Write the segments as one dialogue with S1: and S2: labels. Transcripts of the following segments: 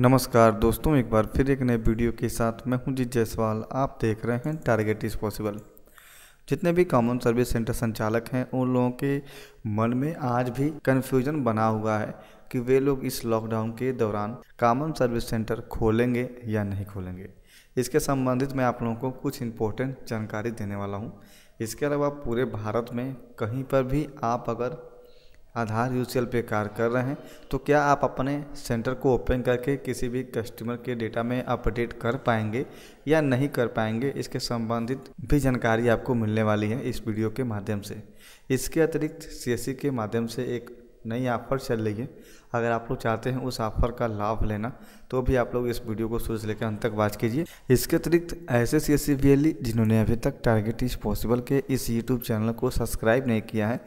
S1: नमस्कार दोस्तों एक बार फिर एक नए वीडियो के साथ मैं हूं जीत जायसवाल आप देख रहे हैं टारगेट इज़ पॉसिबल जितने भी कॉमन सर्विस सेंटर संचालक हैं उन लोगों के मन में आज भी कन्फ्यूजन बना हुआ है कि वे लोग इस लॉकडाउन के दौरान कॉमन सर्विस सेंटर खोलेंगे या नहीं खोलेंगे इसके संबंधित मैं आप लोगों को कुछ इम्पोर्टेंट जानकारी देने वाला हूँ इसके अलावा पूरे भारत में कहीं पर भी आप अगर आधार यूसीएल पे कार्य कर रहे हैं तो क्या आप अपने सेंटर को ओपन करके किसी भी कस्टमर के डेटा में अपडेट कर पाएंगे या नहीं कर पाएंगे इसके संबंधित भी जानकारी आपको मिलने वाली है इस वीडियो के माध्यम से इसके अतिरिक्त सी e के माध्यम से एक नई ऑफ़र चल रही है अगर आप लोग चाहते हैं उस ऑफ़र का लाभ लेना तो भी आप लोग इस वीडियो को शुरू से लेकर अंत तक वाच कीजिए इसके अतिरिक्त ऐसे सी एस जिन्होंने अभी तक टारगेट इज पॉसिबल के इस यूट्यूब चैनल को सब्सक्राइब नहीं किया है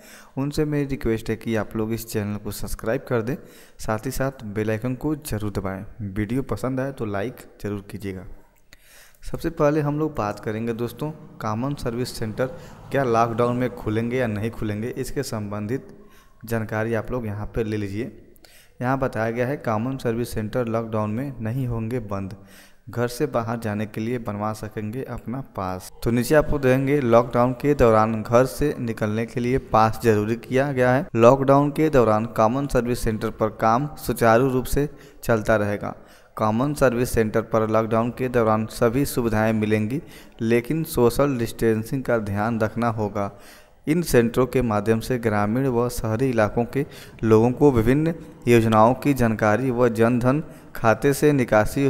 S1: उनसे मेरी रिक्वेस्ट है कि आप लोग इस चैनल को सब्सक्राइब कर दें साथ ही साथ बेलाइकन को जरूर दबाएँ वीडियो पसंद आए तो लाइक ज़रूर कीजिएगा सबसे पहले हम लोग बात करेंगे दोस्तों कॉमन सर्विस सेंटर क्या लॉकडाउन में खुलेंगे या नहीं खुलेंगे इसके संबंधित जानकारी आप लोग यहाँ पर ले लीजिए यहाँ बताया गया है कॉमन सर्विस सेंटर लॉकडाउन में नहीं होंगे बंद घर से बाहर जाने के लिए बनवा सकेंगे अपना पास तो नीचे आपको देंगे लॉकडाउन के दौरान घर से निकलने के लिए पास जरूरी किया गया है लॉकडाउन के दौरान कॉमन सर्विस सेंटर पर काम सुचारू रूप से चलता रहेगा कॉमन सर्विस सेंटर पर लॉकडाउन के दौरान सभी सुविधाएं मिलेंगी लेकिन सोशल डिस्टेंसिंग का ध्यान रखना होगा इन सेंटरों के माध्यम से ग्रामीण व शहरी इलाकों के लोगों को विभिन्न योजनाओं की जानकारी व जनधन खाते से निकासी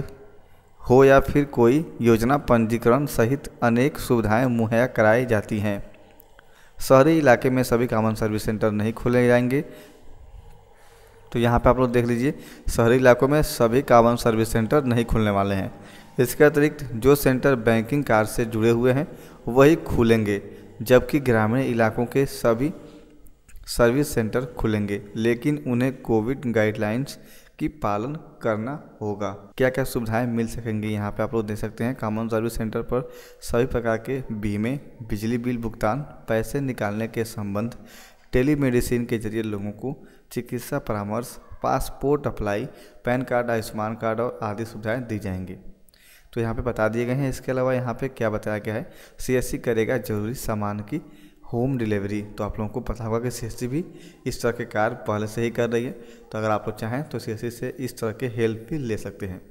S1: हो या फिर कोई योजना पंजीकरण सहित अनेक सुविधाएं मुहैया कराई जाती हैं शहरी इलाके में सभी कॉमन सर्विस सेंटर नहीं खोले जाएंगे तो यहाँ पे आप लोग देख लीजिए शहरी इलाकों में सभी कॉमन सर्विस सेंटर नहीं खुलने वाले हैं इसके अतिरिक्त जो सेंटर बैंकिंग कार्ड से जुड़े हुए हैं वही खुलेंगे जबकि ग्रामीण इलाकों के सभी सर्विस सेंटर खुलेंगे लेकिन उन्हें कोविड गाइडलाइंस की पालन करना होगा क्या क्या सुविधाएं मिल सकेंगी यहाँ पे आप लोग देख सकते हैं कॉमन सर्विस सेंटर पर सभी प्रकार के बीमे बिजली बिल भुगतान पैसे निकालने के संबंध टेलीमेडिसिन के जरिए लोगों को चिकित्सा परामर्श passport apply PAN card Ayushman card और आदि सुविधाएं दी जाएंगी तो यहाँ पे बता दिए गए हैं इसके अलावा यहाँ पे क्या बताया गया है सीएससी करेगा जरूरी सामान की होम डिलीवरी तो आप लोगों को पता होगा कि सी भी इस तरह के कार्य पहले से ही कर रही है तो अगर आप लोग चाहें तो सी से इस तरह के हेल्प भी ले सकते हैं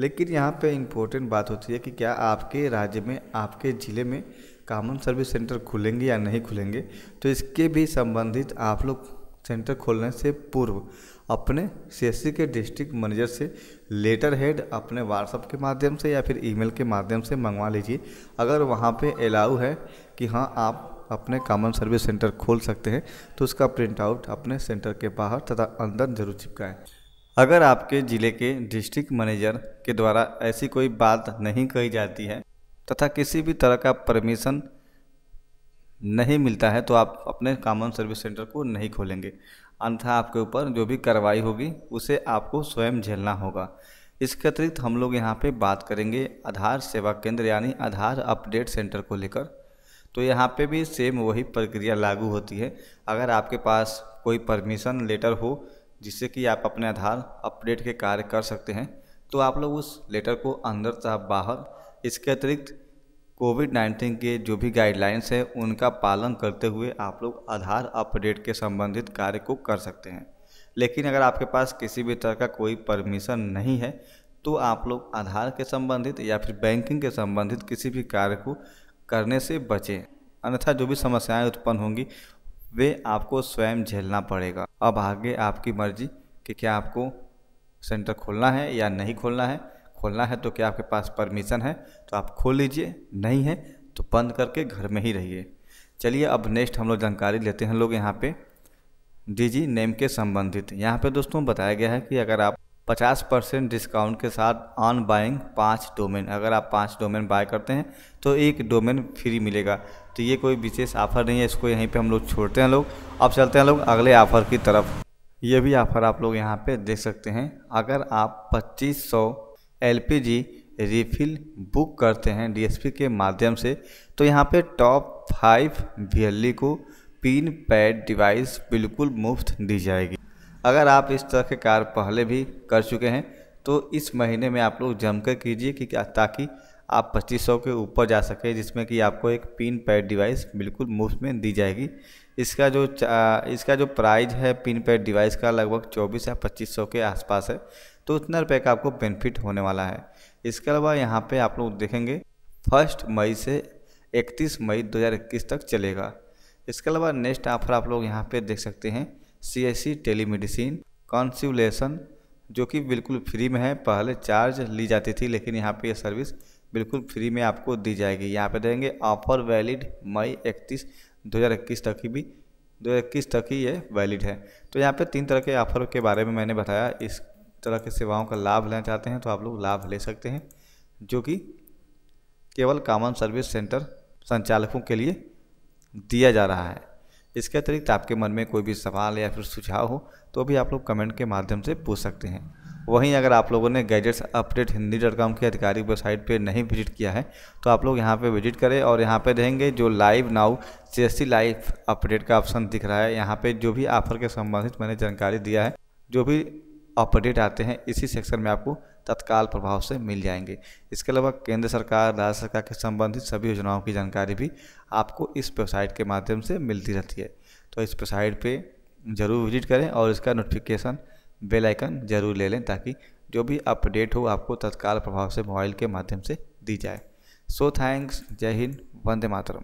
S1: लेकिन यहाँ पर इम्पोर्टेंट बात होती है कि क्या आपके राज्य में आपके ज़िले में कामन सर्विस सेंटर खुलेंगे या नहीं खुलेंगे तो इसके भी संबंधित आप लोग सेंटर खोलने से पूर्व अपने सी के डिस्ट्रिक्ट मैनेजर से लेटर हेड अपने व्हाट्सअप के माध्यम से या फिर ईमेल के माध्यम से मंगवा लीजिए अगर वहाँ पे अलाउ है कि हाँ आप अपने कॉमन सर्विस सेंटर खोल सकते हैं तो उसका प्रिंट आउट अपने सेंटर के बाहर तथा अंदर जरूर चिपकाएँ अगर आपके ज़िले के डिस्ट्रिक्ट मैनेजर के द्वारा ऐसी कोई बात नहीं कही जाती है तथा किसी भी तरह का परमिशन नहीं मिलता है तो आप अपने कॉमन सर्विस सेंटर को नहीं खोलेंगे अन्यथा आपके ऊपर जो भी कार्रवाई होगी उसे आपको स्वयं झेलना होगा इसके अतिरिक्त हम लोग यहाँ पे बात करेंगे आधार सेवा केंद्र यानी आधार अपडेट सेंटर को लेकर तो यहाँ पे भी सेम वही प्रक्रिया लागू होती है अगर आपके पास कोई परमिशन लेटर हो जिससे कि आप अपने आधार अपडेट के कार्य कर सकते हैं तो आप लोग उस लेटर को अंदर तथा बाहर इसके अतिरिक्त कोविड नाइन्टीन के जो भी गाइडलाइंस हैं उनका पालन करते हुए आप लोग आधार अपडेट के संबंधित कार्य को कर सकते हैं लेकिन अगर आपके पास किसी भी तरह का कोई परमिशन नहीं है तो आप लोग आधार के संबंधित या फिर बैंकिंग के संबंधित किसी भी कार्य को करने से बचें अन्यथा जो भी समस्याएं उत्पन्न होंगी वे आपको स्वयं झेलना पड़ेगा अब आगे आपकी मर्जी कि क्या आपको सेंटर खोलना है या नहीं खोलना है खोलना है तो क्या आपके पास परमिशन है तो आप खोल लीजिए नहीं है तो बंद करके घर में ही रहिए चलिए अब नेक्स्ट हम लोग जानकारी लेते हैं लोग यहाँ पे डीजी नेम के संबंधित यहाँ पे दोस्तों बताया गया है कि अगर आप 50 परसेंट डिस्काउंट के साथ ऑन बाइंग पाँच डोमेन अगर आप पाँच डोमेन बाय करते हैं तो एक डोमेन फ्री मिलेगा तो ये कोई विशेष ऑफर नहीं है इसको यहीं पे हम लोग छोड़ते हैं लोग अब चलते हैं लोग अगले ऑफर की तरफ ये भी ऑफर आप लोग यहाँ पर देख सकते हैं अगर आप पच्चीस सौ एलपीजी रिफिल बुक करते हैं डीएसपी के माध्यम से तो यहाँ पे टॉप फाइव वीएलई को पिन पैड डिवाइस बिल्कुल मुफ्त दी जाएगी अगर आप इस तरह के कार्य पहले भी कर चुके हैं तो इस महीने में आप लोग जमकर कीजिए कि ताकि आप 2500 के ऊपर जा सके जिसमें कि आपको एक पिन पैड डिवाइस बिल्कुल मुफ्त में दी जाएगी इसका जो इसका जो प्राइस है पिन पैड डिवाइस का लगभग 24 या 2500 के आसपास है तो उतना रुपये का आपको बेनिफिट होने वाला है इसके अलावा यहाँ पे आप लोग देखेंगे फर्स्ट मई से 31 मई 2021 तक चलेगा इसके अलावा नेक्स्ट ऑफर आप लोग यहाँ पे देख सकते हैं C S C telemedicine consultation जो कि बिल्कुल फ्री में है पहले चार्ज ली जाती थी लेकिन यहाँ पे ये यह सर्विस बिल्कुल फ्री में आपको दी जाएगी यहाँ पे देंगे ऑफर वैलिड मई हज़ार इक्कीस तक ही भी इक्कीस तक ही ये वैलिड है तो यहाँ पे तीन तरह के ऑफर के बारे में मैंने बताया इस तरह के सेवाओं का लाभ लेना चाहते हैं तो आप लोग लाभ ले सकते हैं जो कि केवल कॉमन सर्विस सेंटर संचालकों के लिए दिया जा रहा है इसके अतिरिक्त आपके मन में कोई भी सवाल या फिर सुझाव हो तो भी आप लोग कमेंट के माध्यम से पूछ सकते हैं वहीं अगर आप लोगों ने gadgets update Hindi dot com की आधिकारिक वेबसाइट पर नहीं विजिट किया है तो आप लोग यहाँ पर विजिट करें और यहाँ पर रहेंगे जो live now see live update का ऑप्शन दिख रहा है यहाँ पर जो भी ऑफर के संबंधित मैंने जानकारी दिया है जो भी अपडेट आते हैं इसी सेक्शन में आपको तत्काल प्रभाव से मिल जाएंगे इसके अलावा केंद्र सरकार राज्य सरकार के संबंधित सभी योजनाओं की जानकारी भी आपको इस वेबसाइट के माध्यम से मिलती रहती है तो इस वेबसाइट पे ज़रूर विजिट करें और इसका नोटिफिकेशन बेल आइकन ज़रूर ले लें ताकि जो भी अपडेट हो आपको तत्काल प्रभाव से मोबाइल के माध्यम से दी जाए सो थैंक्स जय हिंद वंदे मातरम